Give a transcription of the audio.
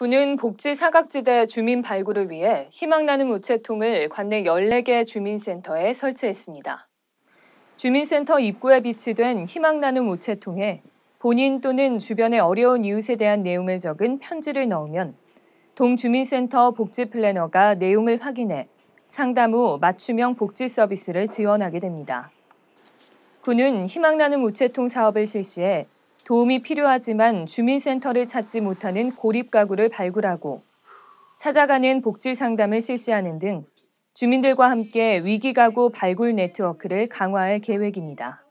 군은 복지 사각지대 주민 발굴을 위해 희망나눔 우체통을 관내 14개 주민센터에 설치했습니다. 주민센터 입구에 비치된 희망나눔 우체통에 본인 또는 주변의 어려운 이웃에 대한 내용을 적은 편지를 넣으면 동주민센터 복지 플래너가 내용을 확인해 상담 후 맞춤형 복지 서비스를 지원하게 됩니다. 군은 희망나눔 우체통 사업을 실시해 도움이 필요하지만 주민센터를 찾지 못하는 고립 가구를 발굴하고 찾아가는 복지 상담을 실시하는 등 주민들과 함께 위기 가구 발굴 네트워크를 강화할 계획입니다.